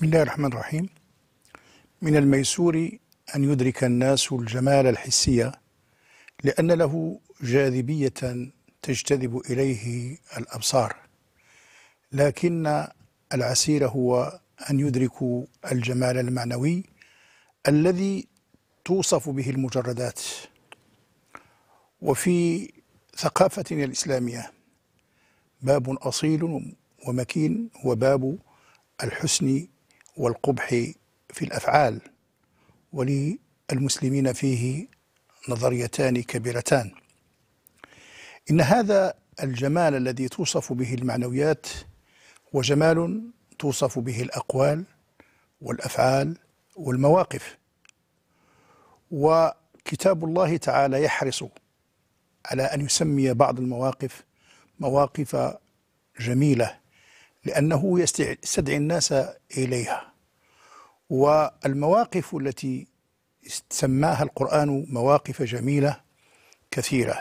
بسم الله الرحمن الرحيم من الميسور أن يدرك الناس الجمال الحسية لأن له جاذبية تجتذب إليه الأبصار لكن العسير هو أن يدركوا الجمال المعنوي الذي توصف به المجردات وفي ثقافتنا الإسلامية باب أصيل ومكين هو باب الحسن والقبح في الأفعال وللمسلمين فيه نظريتان كبيرتان إن هذا الجمال الذي توصف به المعنويات هو جمال توصف به الأقوال والأفعال والمواقف وكتاب الله تعالى يحرص على أن يسمي بعض المواقف مواقف جميلة لأنه يستدعي الناس إليها والمواقف التي سماها القرآن مواقف جميلة كثيرة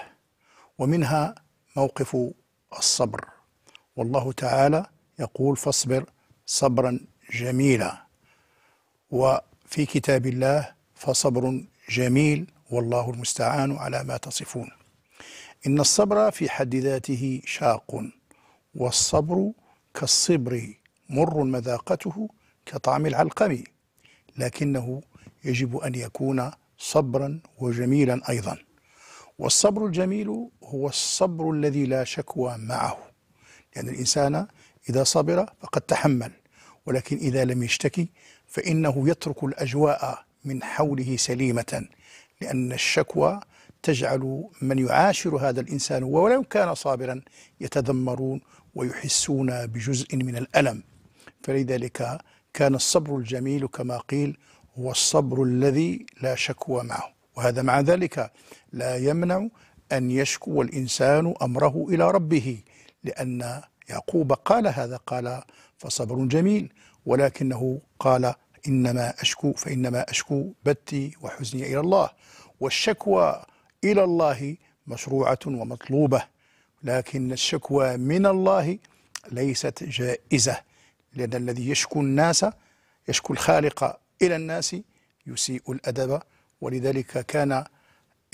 ومنها موقف الصبر والله تعالى يقول فاصبر صبرا جميلا وفي كتاب الله فصبر جميل والله المستعان على ما تصفون إن الصبر في حد ذاته شاق والصبر كالصبر مر مذاقته كطعم العلقم لكنه يجب أن يكون صبرا وجميلا أيضا والصبر الجميل هو الصبر الذي لا شكوى معه لأن الإنسان إذا صبر فقد تحمل ولكن إذا لم يشتكي فإنه يترك الأجواء من حوله سليمة لأن الشكوى تجعل من يعاشر هذا الإنسان ولو كان صابرا يتذمرون ويحسون بجزء من الألم فلذلك كان الصبر الجميل كما قيل هو الصبر الذي لا شكوى معه وهذا مع ذلك لا يمنع أن يشكو الإنسان أمره إلى ربه لأن يعقوب قال هذا قال فصبر جميل ولكنه قال إنما أشكو فإنما أشكو بتي وحزني إلى الله والشكوى إلى الله مشروعة ومطلوبة لكن الشكوى من الله ليست جائزة لأن الذي يشكو الناس يشكو الخالق إلى الناس يسيء الأدب ولذلك كان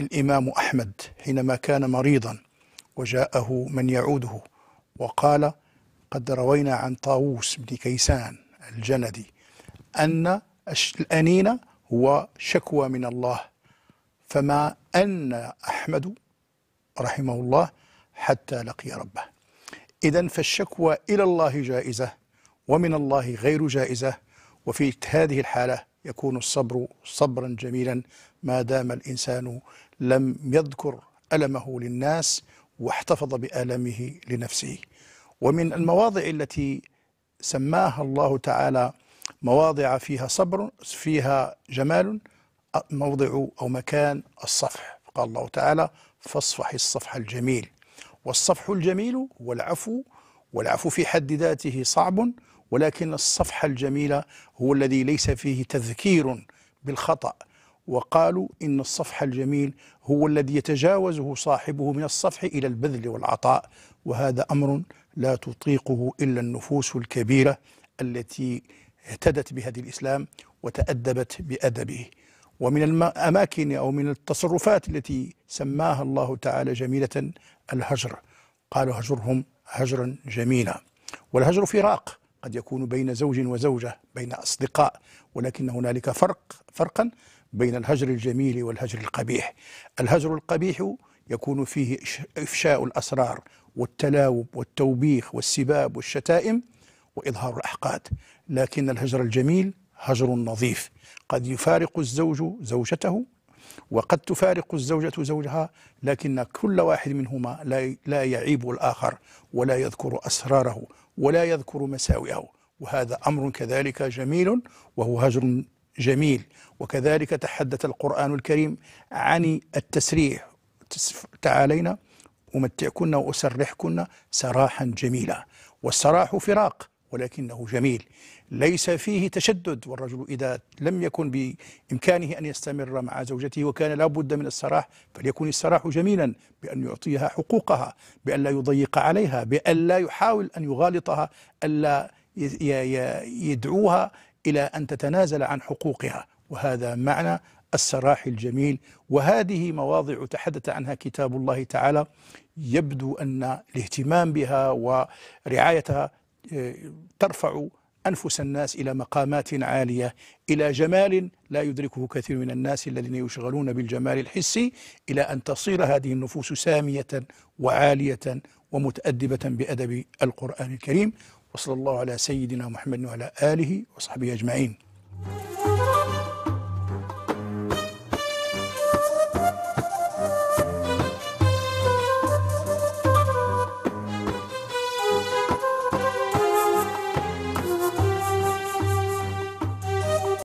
الإمام أحمد حينما كان مريضا وجاءه من يعوده وقال قد روينا عن طاووس بن كيسان الجندي أن الأنين هو شكوى من الله فما أن أحمد رحمه الله حتى لقي ربه إذا فالشكوى إلى الله جائزة ومن الله غير جائزة وفي هذه الحالة يكون الصبر صبرا جميلا ما دام الإنسان لم يذكر ألمه للناس واحتفظ بألمه لنفسه ومن المواضع التي سماها الله تعالى مواضع فيها صبر فيها جمال موضع أو مكان الصفح قال الله تعالى فاصفح الصفح الجميل والصفح الجميل هو العفو والعفو في حد ذاته صعب ولكن الصفحة الجميلة هو الذي ليس فيه تذكير بالخطأ وقالوا إن الصفح الجميل هو الذي يتجاوزه صاحبه من الصفح إلى البذل والعطاء وهذا أمر لا تطيقه إلا النفوس الكبيرة التي اهتدت بهدي الإسلام وتأدبت بأدبه ومن الأماكن أو من التصرفات التي سماها الله تعالى جميلة الهجر قالوا هجرهم هجرا جميلا والهجر فراق قد يكون بين زوج وزوجة بين أصدقاء ولكن هنالك فرق فرقا بين الهجر الجميل والهجر القبيح الهجر القبيح يكون فيه إفشاء الأسرار والتلاوب والتوبيخ والسباب والشتائم وإظهار الأحقاد لكن الهجر الجميل هجر نظيف قد يفارق الزوج زوجته وقد تفارق الزوجة زوجها لكن كل واحد منهما لا يعيب الآخر ولا يذكر أسراره ولا يذكر مساوئه وهذا أمر كذلك جميل وهو هجر جميل وكذلك تحدث القرآن الكريم عن التسريح تعالينا أمتعكن وأسرحكن سراحا جميلا والسراح فراق ولكنه جميل ليس فيه تشدد والرجل إذا لم يكن بإمكانه أن يستمر مع زوجته وكان لا بد من السراح فليكن السراح جميلا بأن يعطيها حقوقها بأن لا يضيق عليها بأن لا يحاول أن يغالطها ألا يدعوها إلى أن تتنازل عن حقوقها وهذا معنى السراح الجميل وهذه مواضع تحدث عنها كتاب الله تعالى يبدو أن الاهتمام بها ورعايتها ترفع أنفس الناس إلى مقامات عالية إلى جمال لا يدركه كثير من الناس الذين يشغلون بالجمال الحسي إلى أن تصير هذه النفوس سامية وعالية ومتأدبة بأدب القرآن الكريم وصلى الله على سيدنا محمد وعلى آله وصحبه أجمعين